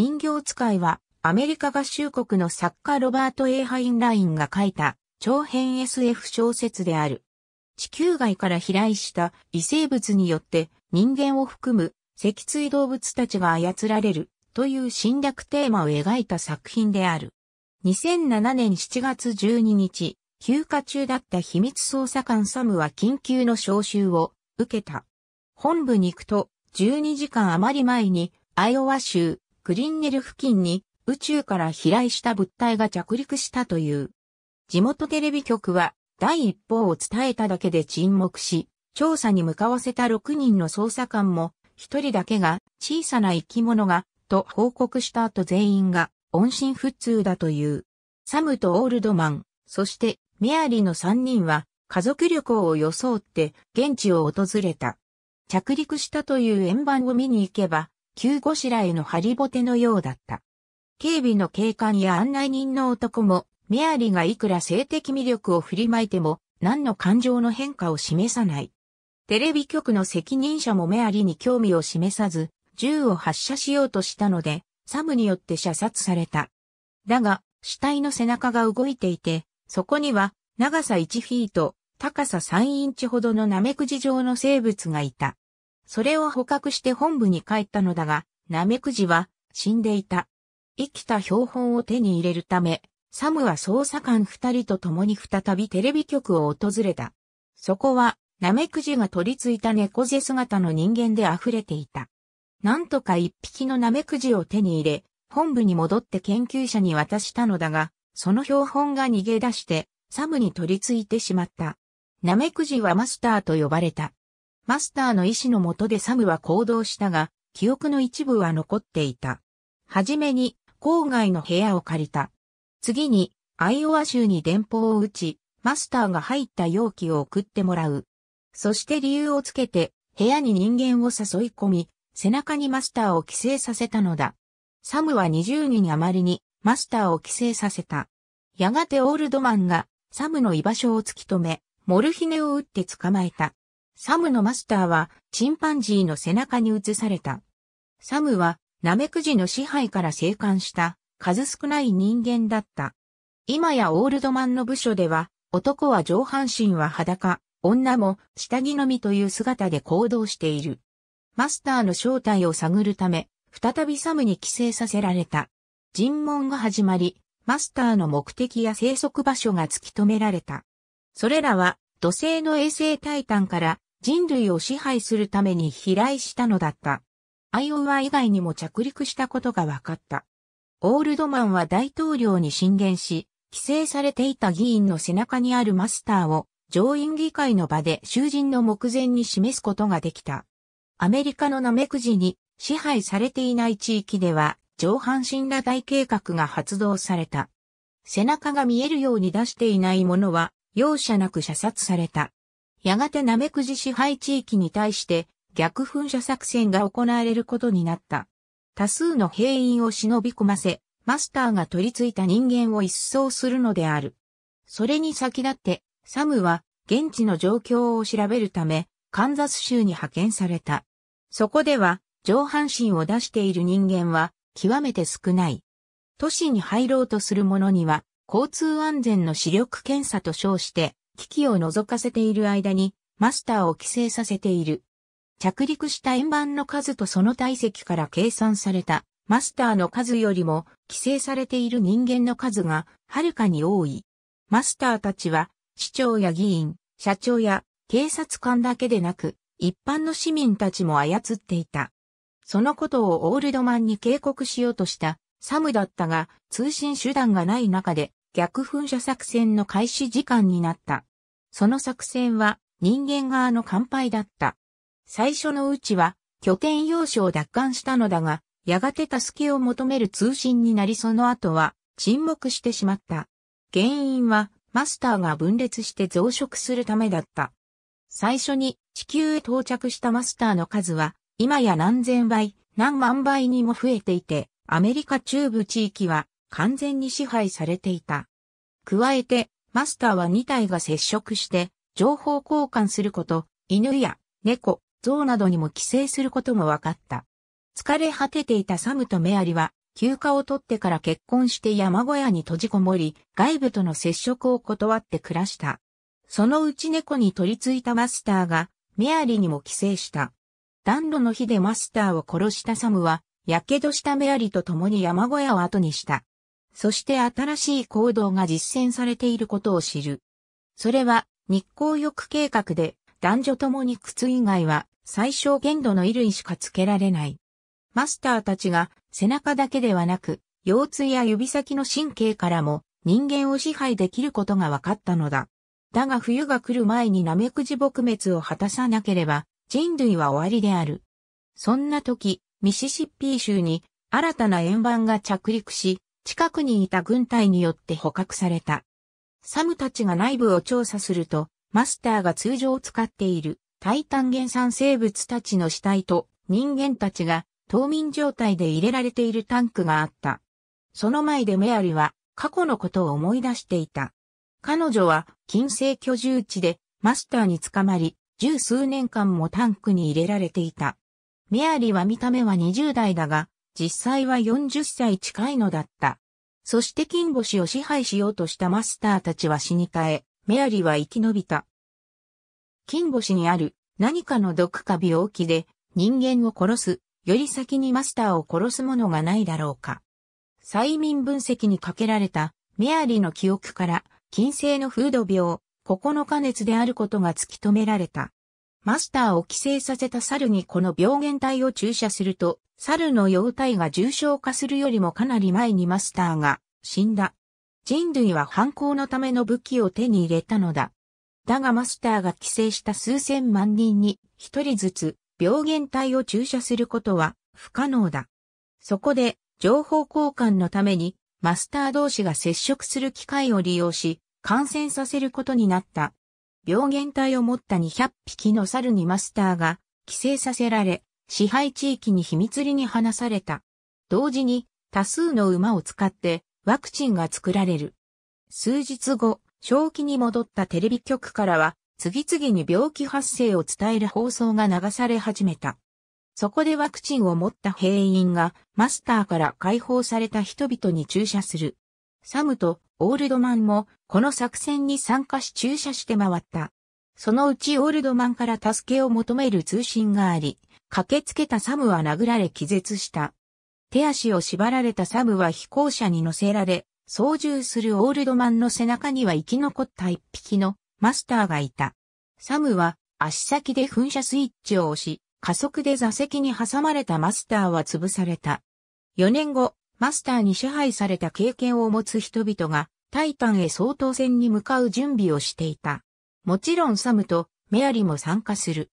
人形使いは、アメリカ合衆国の作家ロバート・エーハインラインが書いた長編 SF 小説である。地球外から飛来した異生物によって人間を含む脊椎動物たちが操られるという侵略テーマを描いた作品である。2007年7月12日、休暇中だった秘密捜査官サムは緊急の招集を受けた。本部に行くと12時間余り前にアイオワ州クリンネル付近に宇宙から飛来した物体が着陸したという。地元テレビ局は第一報を伝えただけで沈黙し、調査に向かわせた6人の捜査官も、1人だけが小さな生き物が、と報告した後全員が音信不通だという。サムとオールドマン、そしてメアリーの3人は家族旅行を装って現地を訪れた。着陸したという円盤を見に行けば旧し白への張りぼてのようだった。警備の警官や案内人の男も、メアリがいくら性的魅力を振りまいても、何の感情の変化を示さない。テレビ局の責任者もメアリに興味を示さず、銃を発射しようとしたので、サムによって射殺された。だが、死体の背中が動いていて、そこには、長さ1フィート、高さ3インチほどのナメクジ状の生物がいた。それを捕獲して本部に帰ったのだが、ナメクジは死んでいた。生きた標本を手に入れるため、サムは捜査官二人と共に再びテレビ局を訪れた。そこは、ナメクジが取り付いた猫背姿の人間で溢れていた。なんとか一匹のナメクジを手に入れ、本部に戻って研究者に渡したのだが、その標本が逃げ出して、サムに取り付いてしまった。ナメクジはマスターと呼ばれた。マスターの意志のもとでサムは行動したが、記憶の一部は残っていた。はじめに、郊外の部屋を借りた。次に、アイオワ州に電報を打ち、マスターが入った容器を送ってもらう。そして理由をつけて、部屋に人間を誘い込み、背中にマスターを寄生させたのだ。サムは20人余りにマスターを寄生させた。やがてオールドマンがサムの居場所を突き止め、モルヒネを打って捕まえた。サムのマスターはチンパンジーの背中に移された。サムはナメクジの支配から生還した数少ない人間だった。今やオールドマンの部署では男は上半身は裸、女も下着のみという姿で行動している。マスターの正体を探るため、再びサムに寄生させられた。尋問が始まり、マスターの目的や生息場所が突き止められた。それらは土星の衛星タイタンから人類を支配するために飛来したのだった。アイオワ以外にも着陸したことが分かった。オールドマンは大統領に進言し、規制されていた議員の背中にあるマスターを上院議会の場で囚人の目前に示すことができた。アメリカのナメクジに支配されていない地域では上半身裸体計画が発動された。背中が見えるように出していないものは容赦なく射殺された。やがてナメクジ支配地域に対して逆噴射作戦が行われることになった。多数の兵員を忍び込ませ、マスターが取り付いた人間を一掃するのである。それに先立って、サムは現地の状況を調べるため、カンザス州に派遣された。そこでは、上半身を出している人間は極めて少ない。都市に入ろうとする者には、交通安全の視力検査と称して、機器を覗かせている間に、マスターを規制させている。着陸した円盤の数とその体積から計算された、マスターの数よりも、規制されている人間の数が、はるかに多い。マスターたちは、市長や議員、社長や、警察官だけでなく、一般の市民たちも操っていた。そのことをオールドマンに警告しようとしたサムだったが通信手段がない中で逆噴射作戦の開始時間になった。その作戦は人間側の乾杯だった。最初のうちは拠点要所を奪還したのだが、やがて助けを求める通信になりその後は沈黙してしまった。原因はマスターが分裂して増殖するためだった。最初に地球へ到着したマスターの数は今や何千倍、何万倍にも増えていて、アメリカ中部地域は完全に支配されていた。加えてマスターは2体が接触して、情報交換すること、犬や猫、象などにも寄生することも分かった。疲れ果てていたサムとメアリは、休暇を取ってから結婚して山小屋に閉じこもり、外部との接触を断って暮らした。そのうち猫に取り付いたマスターが、メアリにも寄生した。暖炉の火でマスターを殺したサムは、火傷したメアリと共に山小屋を後にした。そして新しい行動が実践されていることを知る。それは日光浴計画で男女ともに靴以外は最小限度の衣類しかつけられない。マスターたちが背中だけではなく腰痛や指先の神経からも人間を支配できることが分かったのだ。だが冬が来る前にナメクジ撲滅を果たさなければ人類は終わりである。そんな時、ミシシッピー州に新たな円盤が着陸し、近くにいた軍隊によって捕獲された。サムたちが内部を調査すると、マスターが通常使っているタイタン原産生物たちの死体と人間たちが冬眠状態で入れられているタンクがあった。その前でメアリは過去のことを思い出していた。彼女は近世居住地でマスターに捕まり、十数年間もタンクに入れられていた。メアリは見た目は20代だが、実際は40歳近いのだった。そして金星を支配しようとしたマスターたちは死にかえ、メアリは生き延びた。金星にある何かの毒か病気で人間を殺す、より先にマスターを殺すものがないだろうか。催眠分析にかけられたメアリーの記憶から、金星の風土病、9日熱であることが突き止められた。マスターを寄生させた猿にこの病原体を注射すると、猿の幼体が重症化するよりもかなり前にマスターが死んだ。人類は反抗のための武器を手に入れたのだ。だがマスターが寄生した数千万人に一人ずつ病原体を注射することは不可能だ。そこで情報交換のためにマスター同士が接触する機会を利用し感染させることになった。病原体を持った200匹の猿にマスターが寄生させられ、支配地域に秘密裏に放された。同時に多数の馬を使ってワクチンが作られる。数日後、正気に戻ったテレビ局からは、次々に病気発生を伝える放送が流され始めた。そこでワクチンを持った兵員がマスターから解放された人々に注射する。サムとオールドマンもこの作戦に参加し注射して回った。そのうちオールドマンから助けを求める通信があり、駆けつけたサムは殴られ気絶した。手足を縛られたサムは飛行車に乗せられ、操縦するオールドマンの背中には生き残った一匹のマスターがいた。サムは足先で噴射スイッチを押し、加速で座席に挟まれたマスターは潰された。4年後、マスターに支配された経験を持つ人々が、タイタンへ総統戦に向かう準備をしていた。もちろんサムとメアリも参加する。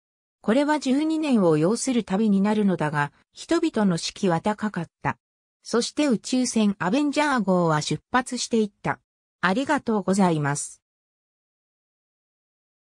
これは12年を要する旅になるのだが、人々の士気は高かった。そして宇宙船アベンジャー号は出発していった。ありがとうございます。